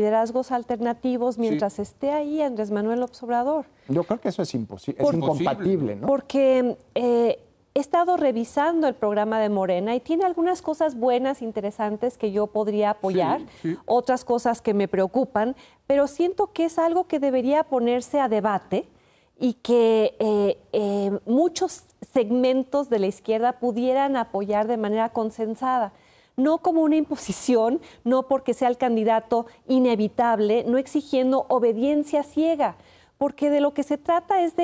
liderazgos alternativos mientras esté ahí Andrés Manuel Observador. Yo creo que eso es imposible, es incompatible, ¿no? Porque eh, he estado revisando el programa de Morena y tiene algunas cosas buenas, interesantes que yo podría apoyar, otras cosas que me preocupan, pero siento que es algo que debería ponerse a debate y que eh, eh, muchos segmentos de la izquierda pudieran apoyar de manera consensada no como una imposición, no porque sea el candidato inevitable, no exigiendo obediencia ciega, porque de lo que se trata es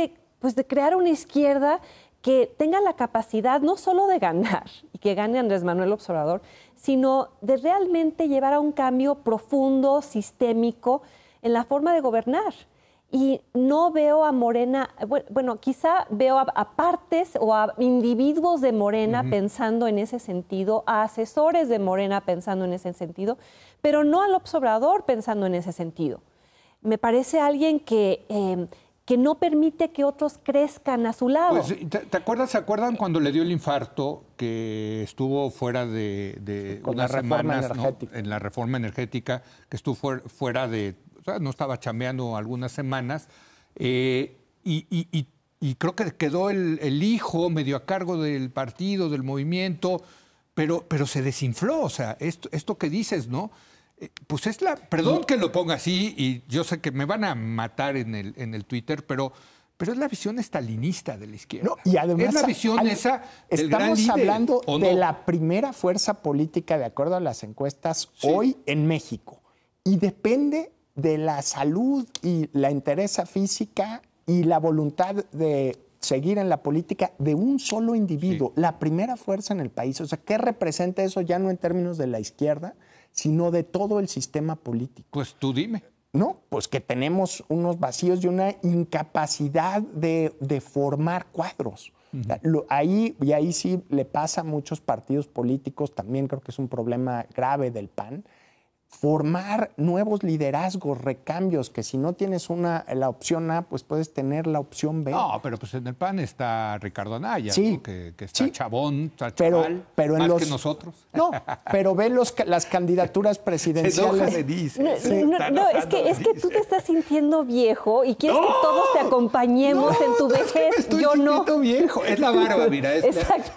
pues, de, crear una izquierda que tenga la capacidad no solo de ganar y que gane Andrés Manuel Observador, sino de realmente llevar a un cambio profundo, sistémico, en la forma de gobernar y no veo a Morena, bueno, quizá veo a, partes o a individuos de Morena pensando en ese sentido, a asesores de Morena pensando en ese sentido, pero no al observador pensando en ese sentido. Me parece alguien que... Em, que no permite que otros crezcan a su lado. Pues, ¿te, acuerdas? ¿Se acuerdan cuando le dio el infarto que estuvo fuera de, de unas semanas en la reforma energética, que estuvo fuera de no estaba chambeando algunas semanas, eh, y, creo que quedó el, hijo medio a cargo del partido, del movimiento, pero, pero se desinfló, o sea, esto, esto que dices, ¿no? Eh, pues es la, perdón que lo ponga así, y yo sé que me van a matar en el, en el Twitter, pero pero es la visión estalinista de la izquierda. y además, es la visión esa Estamos hablando de la primera fuerza política, de acuerdo a las encuestas, hoy en México. Y depende de la salud y la interés física y la voluntad de seguir en la política de un solo individuo, la primera fuerza en el país. O sea, ¿qué representa eso ya no en términos de la izquierda, sino de todo el sistema político? Pues tú dime. No, pues que tenemos unos vacíos y una incapacidad de, de formar cuadros. ahí, y ahí sí le pasa a muchos partidos políticos, también creo que es un problema grave del PAN, formar nuevos liderazgos, recambios, que si no tienes una, la opción A, pues puedes tener la opción B. No, pero pues en el PAN está Ricardo Anaya, que, está chabón, está pero, pero en más que nosotros. No, pero ve los, las candidaturas presidenciales. no, es, que, es que tú te estás sintiendo viejo y quieres que todos te acompañemos en tu vejez. estoy Yo no. viejo, es la barba, mira, es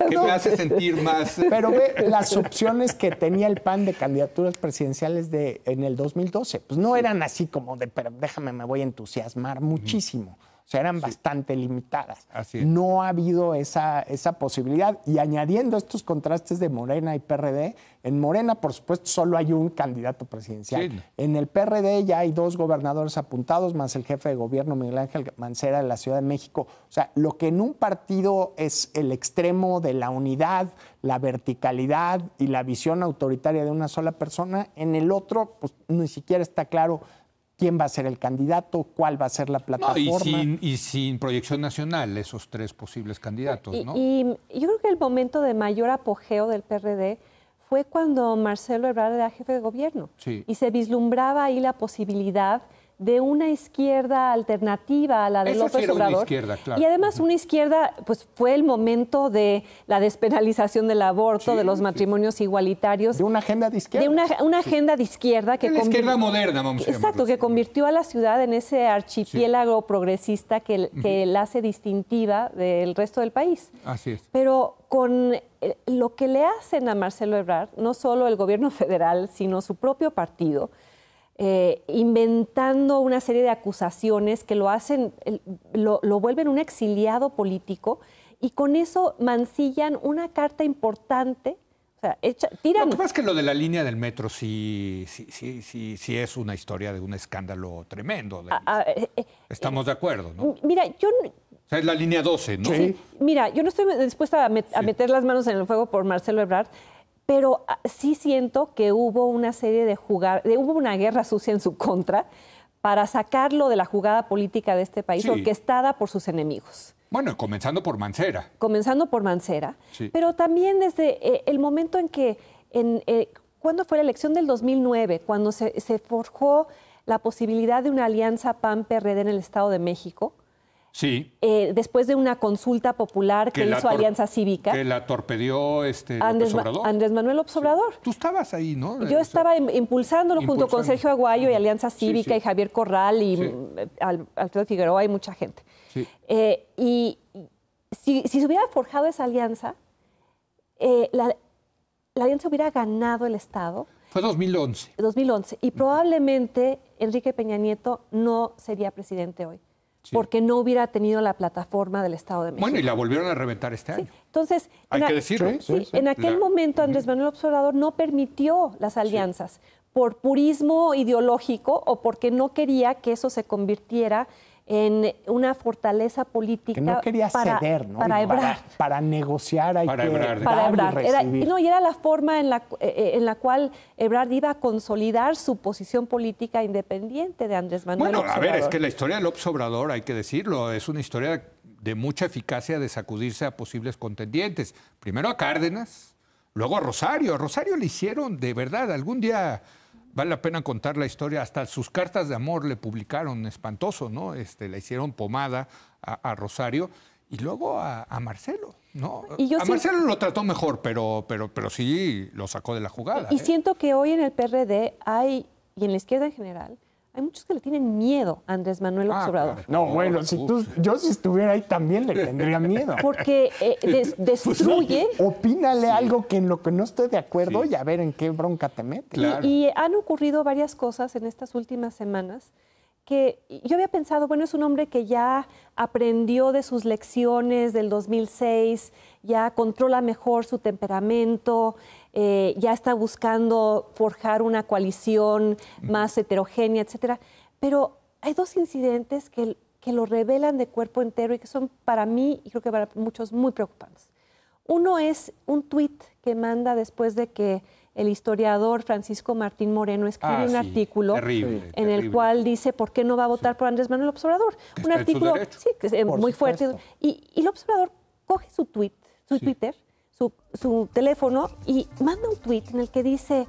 que me hace sentir más. Pero ve las opciones que tenía el PAN de candidaturas presidenciales de en el 2012. Pues no eran así como de, pero déjame, me voy a entusiasmar muchísimo. O sea, eran bastante limitadas. No ha habido esa, posibilidad. Y añadiendo estos contrastes de Morena y PRD, en Morena, por supuesto, solo hay un candidato presidencial. En el PRD ya hay dos gobernadores apuntados, más el jefe de gobierno Miguel Ángel Mancera de la Ciudad de México. O sea, lo que en un partido es el extremo de la unidad, la verticalidad y la visión autoritaria de una sola persona, en el otro, pues ni siquiera está claro quién va a ser el candidato, cuál va a ser la plataforma. y, sin, proyección nacional, esos tres posibles candidatos, y, ¿no? Y, yo creo que el momento de mayor apogeo del PRD fue cuando Marcelo Ebrard era jefe de gobierno. Y se vislumbraba ahí la posibilidad de una izquierda alternativa a la de otro López Obrador. Y además una izquierda, pues fue el momento de la despenalización del aborto, de los matrimonios igualitarios. De una agenda de izquierda. De una, agenda de izquierda que... izquierda moderna, vamos a Exacto, que convirtió a la ciudad en ese archipiélago progresista que, que la hace distintiva del resto del país. Así es. Pero con eh, lo que le hacen a Marcelo Ebrard, no solo el gobierno federal, sino su propio partido, eh, inventando una serie de acusaciones que lo hacen, lo, lo vuelven un exiliado político y con eso mancillan una carta importante o sea, tiran. Lo que pasa es que lo de la línea del metro sí, sí, sí, sí, es una historia de un escándalo tremendo. Ah, ah, eh, eh, Estamos de acuerdo, ¿no? Mira, yo... O sea, es la línea 12, ¿no? Sí. Mira, yo no estoy dispuesta a, a, meter las manos en el fuego por Marcelo Ebrard, pero ah, sí siento que hubo una serie de jugar, hubo una guerra sucia en su contra para sacarlo de la jugada política de este país, orquestada por sus enemigos. Bueno, comenzando por Mancera. Comenzando por Mancera, pero también desde eh, el momento en que, en, eh, cuando fue la elección del 2009, cuando se, se forjó la posibilidad de una alianza PAN-PRD en el Estado de México, Sí. Eh, después de una consulta popular que, hizo Alianza Cívica. Que la torpedió este, Andrés, Manuel López Tú estabas ahí, ¿no? Yo estaba impulsándolo junto con Sergio Aguayo y Alianza Cívica y Javier Corral y eh, Alfredo Figueroa y mucha gente. Eh, y si, se hubiera forjado esa alianza, la alianza hubiera ganado el Estado. Fue 2011. 2011. Y probablemente Enrique Peña Nieto no sería presidente hoy porque no hubiera tenido la plataforma del Estado de México. Bueno, y la volvieron a reventar este año. Entonces, hay que decirlo. en aquel momento Andrés Manuel Observador no permitió las alianzas por purismo ideológico o porque no quería que eso se convirtiera en una fortaleza política. Que no quería para, ceder, ¿no? Para, negociar hay para que Y no, y era la forma en la, eh, eh, en la cual Ebrard iba a consolidar su posición política independiente de Andrés Manuel. Bueno, a ver, es que la historia de López Obrador, hay que decirlo, es una historia de mucha eficacia de sacudirse a posibles contendientes. Primero a Cárdenas, luego a Rosario. A Rosario le hicieron de verdad algún día vale la pena contar la historia. Hasta sus cartas de amor le publicaron espantoso, ¿no? Este, le hicieron pomada a, Rosario y luego a, Marcelo. No, y a Marcelo lo trató mejor, pero, pero, pero sí lo sacó de la jugada. Y ¿eh? siento que hoy en el PRD hay, y en la izquierda en general, hay muchos que le tienen miedo a Andrés Manuel ah, No, oh, bueno, si tú, yo si estuviera ahí también le tendría miedo. Porque eh, pues, pues, destruye. opínale algo que en lo que no esté de acuerdo y a ver en qué bronca te metes. y, han ocurrido varias cosas en estas últimas semanas que yo había pensado, bueno, es un hombre que ya aprendió de sus lecciones del 2006, ya controla mejor su temperamento, eh, ya está buscando forjar una coalición más heterogénea, etc. Pero hay dos incidentes que, que lo revelan de cuerpo entero y que son para mí y creo que para muchos muy preocupantes. Uno es un tuit que manda después de que el historiador Francisco Martín Moreno escribe ah, un artículo en el cual dice por qué no va a votar por Andrés Manuel Observador un artículo eh, muy fuerte. Y, el observador coge su, tweet, su Twitter, su, teléfono y manda un tweet en el que dice...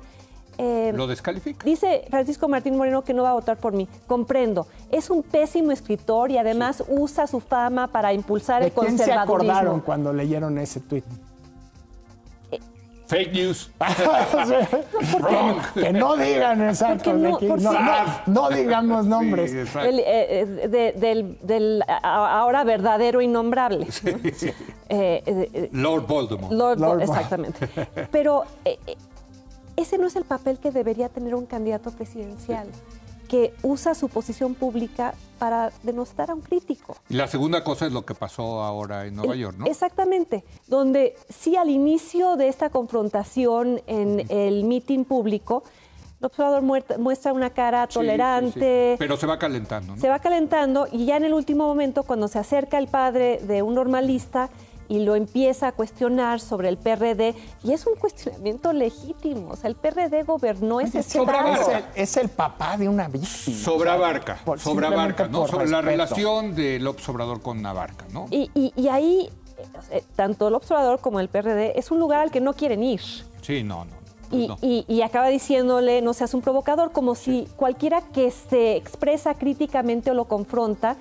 Eh, ¿Lo descalifica? Dice Francisco Martín Moreno que no va a votar por mí. Comprendo. Es un pésimo escritor y además usa su fama para impulsar el conservadurismo. ¿Quién se acordaron cuando leyeron ese tweet? Fake news. que no digan exacto. No, no, no, digamos nombres. el, eh, eh, de, del, del, ahora verdadero innombrable. Eh, Lord Voldemort. Lord, exactamente. Pero ese no es el papel que debería tener un candidato presidencial que usa su posición pública para denostar a un crítico. Y la segunda cosa es lo que pasó ahora en Nueva York, ¿no? Exactamente, donde sí al inicio de esta confrontación en el mitin público, el observador muestra una cara tolerante. Pero se va calentando, ¿no? Se va calentando y ya en el último momento, cuando se acerca el padre de un normalista, y lo empieza a cuestionar sobre el PRD y es un cuestionamiento legítimo. O sea, el PRD gobernó ese es, el, es el papá de una víctima. Sobrabarca, barca, barca ¿no? Sobre la relación del observador Obrador con Navarca, ¿no? Y, y, ahí, eh, tanto el observador como el PRD es un lugar al que no quieren ir. Sí, no, no. Pues no. y, y, acaba diciéndole, no seas un provocador, como si cualquiera que se expresa críticamente o lo confronta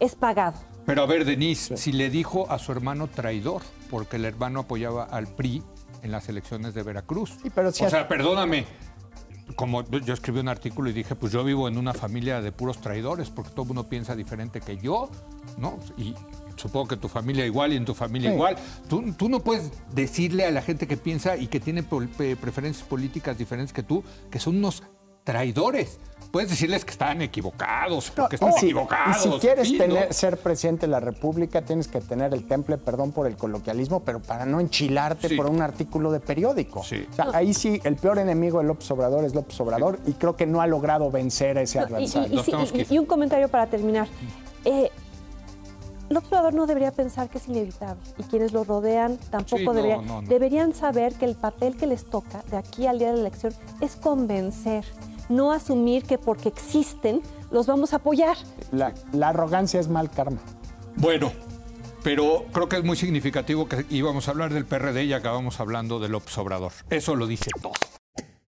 es pagado. Pero a ver, Denise, si le dijo a su hermano traidor, porque el hermano apoyaba al PRI en las elecciones de Veracruz. o sea, perdóname. Como yo escribí un artículo y dije, pues yo vivo en una familia de puros traidores, porque todo uno mundo piensa diferente que yo, ¿no? Y supongo que tu familia igual y en tu familia igual. Tú, tú, no puedes decirle a la gente que piensa y que tiene eh, preferencias políticas diferentes que tú, que son unos traidores. Puedes decirles que están equivocados, porque están equivocados. si quieres ser presidente de la República, tienes que tener el temple, perdón por el coloquialismo, pero para no enchilarte por un artículo de periódico. ahí sí, el peor enemigo de López Obrador es López Obrador y creo que no ha logrado vencer a ese adversario. Y, un comentario para terminar. Eh, Obrador no debería pensar que es inevitable y quienes lo rodean tampoco deberían. Deberían saber que el papel que les toca de aquí al día de la elección es convencer no asumir que porque existen los vamos a apoyar. La, arrogancia es mal karma. Bueno, pero creo que es muy significativo que íbamos a hablar del PRD y acabamos hablando del Obrador. Eso lo dice todo.